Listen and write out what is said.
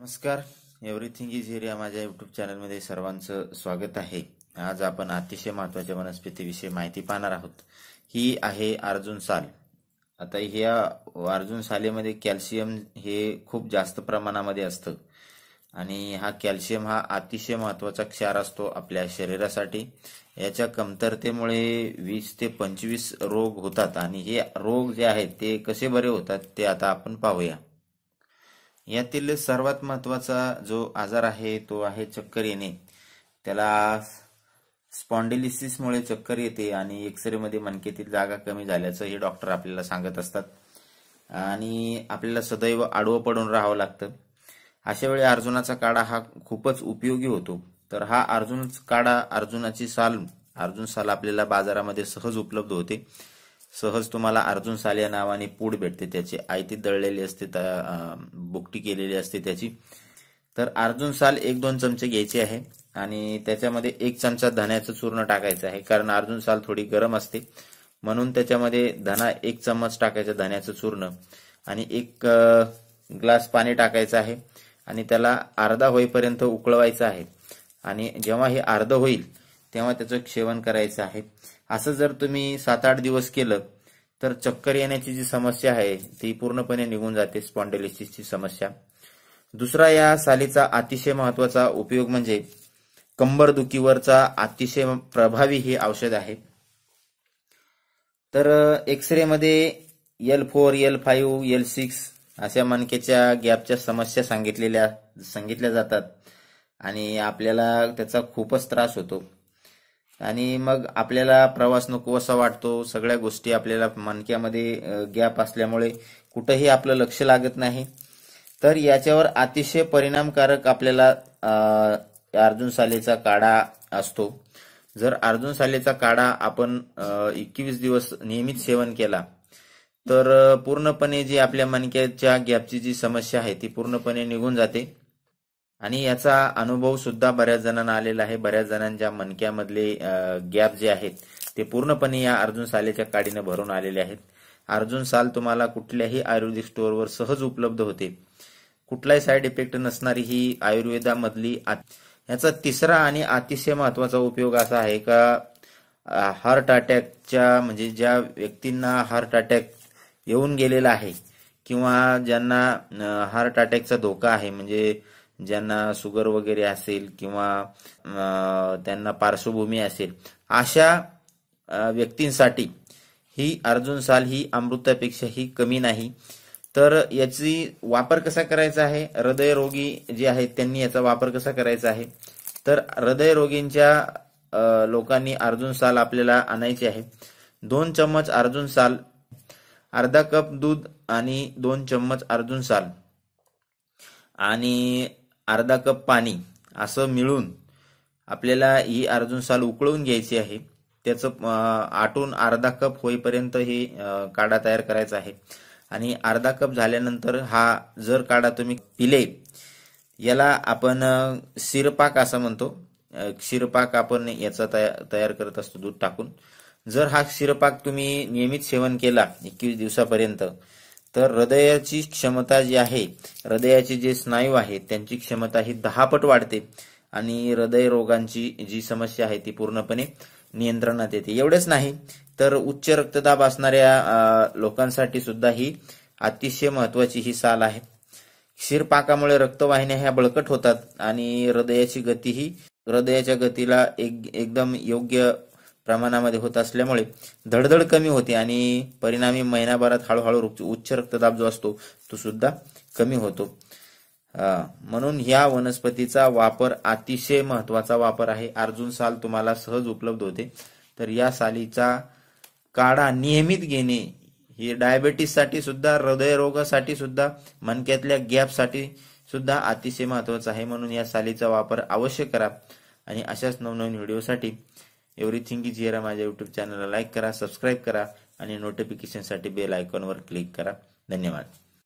नमस्कार everything is हिर या माझ्या युट्यूब चॅनलमध्ये सर्वांचं स्वागत आहे आज आपण अतिशय महत्वाच्या वनस्पतीविषयी माहिती पाहणार आहोत ही आहे अर्जुन साल आता ह्या अर्जुन सालेमध्ये कॅल्शियम हे खूप जास्त प्रमाणामध्ये असतं आणि हा कॅल्शियम हा अतिशय महत्त्वाचा क्षार असतो आपल्या शरीरासाठी याच्या कमतरतेमुळे वीस ते पंचवीस रोग होतात आणि हे रोग जे आहेत ते कसे बरे होतात ते आता आपण पाहूया यातील सर्वात महत्वाचा जो आजार आहे तो आहे चक्कर येणे त्याला स्पॉन्डिलिसिसमुळे चक्कर येते आणि मध्ये मनकेतील जागा कमी झाल्याचं हे डॉक्टर आपल्याला सांगत असतात आणि आपल्याला सदैव आडवं पडून राहावं लागतं अशा वेळी अर्जुनाचा काढा हा खूपच उपयोगी होतो तर हा अर्जुन काढा अर्जुनाची साल अर्जुन साल आपल्याला बाजारामध्ये सहज उपलब्ध होते सहज तुम्हाला अर्जुन या नावाने पूड भेटते त्याची आयती दळलेली असते बुकटी केलेली असते त्याची तर अर्जुन साल एक दोन चमचे घ्यायचे आहे आणि त्याच्यामध्ये एक चमचा धण्याचं चूर्ण टाकायचं आहे कारण अर्जुन साल थोडी गरम असते म्हणून त्याच्यामध्ये धना एक चम्मच टाकायचा धण्याचं चूर्ण आणि एक ग्लास पाणी टाकायचं आहे आणि त्याला अर्धा होईपर्यंत उकळवायचं आहे आणि जेव्हा हे अर्ध होईल तेव्हा त्याचं सेवन करायचं आहे असं जर तुम्ही सात आठ दिवस केलं तर चक्कर येण्याची जी समस्या आहे ती पूर्णपणे निघून जाते स्पॉन्डेलिसिसची समस्या दुसरा या सालीचा अतिशय महत्वाचा उपयोग म्हणजे कंबरदुखीवरचा अतिशय प्रभावी हे औषध आहे तर मध्ये L four L five L six अशा मानकेच्या गॅपच्या समस्या सांगितलेल्या सांगितल्या जातात आणि आपल्याला त्याचा खूपच त्रास होतो आणि मग आपल्याला प्रवास नको असा वाटतो सगळ्या गोष्टी आपल्याला मनक्यामध्ये गॅप असल्यामुळे कुठंही आपलं लक्ष लागत नाही तर याच्यावर अतिशय परिणामकारक आपल्याला अर्जुन सालेचा काढा असतो जर अर्जुन सालेचा काढा आपण एकवीस दिवस नियमित सेवन केला तर पूर्णपणे जी आपल्या मनक्याच्या गॅपची जी समस्या आहे ती पूर्णपणे निघून जाते आणि याचा अनुभव सुद्धा बऱ्याच जणांना आलेला आहे बऱ्याच जणांच्या मनक्यामधले गॅप जे आहेत ते पूर्णपणे या अर्जुन सालेच्या काडीनं भरून आलेले आहेत अर्जुन साल तुम्हाला कुठल्याही आयुर्वेदिक स्टोअरवर सहज उपलब्ध होते कुठलाही साईड इफेक्ट नसणारी ही आयुर्वेदामधली याचा तिसरा आणि अतिशय महत्वाचा उपयोग असा आहे का हार्ट अटॅकच्या म्हणजे ज्या व्यक्तींना हार्ट अटॅक येऊन गेलेला आहे किंवा ज्यांना हार्ट अटॅकचा धोका आहे म्हणजे ज्यांना शुगर वगैरे असेल किंवा त्यांना पार्श्वभूमी असेल अशा व्यक्तींसाठी ही अर्जुन साल ही अमृतापेक्षा ही कमी नाही तर याची वापर कसा करायचा आहे हृदयरोगी जे आहेत त्यांनी याचा वापर कसा करायचा आहे तर हृदयरोगींच्या लोकांनी अर्जुन साल आपल्याला आणायची आहे दोन चम्मच अर्जुन साल अर्धा कप दूध आणि दोन चम्मच अर्जुन साल आणि अर्धा कप पाणी असं मिळून आपल्याला ही अर्जुन साल उकळून घ्यायची आहे त्याचं आटून अर्धा कप होईपर्यंत हे काढा तयार करायचा आहे आणि अर्धा कप झाल्यानंतर हा जर काढा तुम्ही पिले याला आपण शिरपाक असं म्हणतो शिरपाक आपण याचा तयार करत असतो दूध टाकून जर हा शिरपाक तुम्ही नियमित सेवन केला एकवीस दिवसापर्यंत तर हृदयाची क्षमता जी आहे हृदयाचे जे स्नायू आहेत त्यांची क्षमता ही दहापट वाढते आणि हृदयरोगांची जी समस्या आहे ती पूर्णपणे नियंत्रणात येते एवढेच नाही तर उच्च रक्तदाब असणाऱ्या लोकांसाठी सुद्धा ही अतिशय महत्वाची ही साल आहे क्षीरपाकामुळे रक्तवाहिन्या ह्या बळकट होतात आणि हृदयाची गती ही हृदयाच्या गतीला एक एकदम योग्य प्रमाणामध्ये होत असल्यामुळे धडधड कमी होते आणि परिणामी महिनाभरात हळूहळू उच्च रक्तदाब जो असतो तो सुद्धा कमी होतो म्हणून या वनस्पतीचा वापर अतिशय महत्वाचा वापर आहे अर्जुन साल तुम्हाला सहज उपलब्ध होते तर या सालीचा काढा नियमित घेणे हे डायबेटीससाठी सुद्धा हृदयरोगासाठी सुद्धा मनक्यातल्या गॅपसाठी सुद्धा अतिशय महत्वाचं आहे म्हणून या सालीचा वापर अवश्य करा आणि अशाच नवनवीन व्हिडिओसाठी एव्हरीथिंग इज हिअर माझ्या युट्यूब चॅनलला लाईक करा सबस्क्राईब करा आणि नोटिफिकेशनसाठी बेल आयकॉनवर क्लिक करा धन्यवाद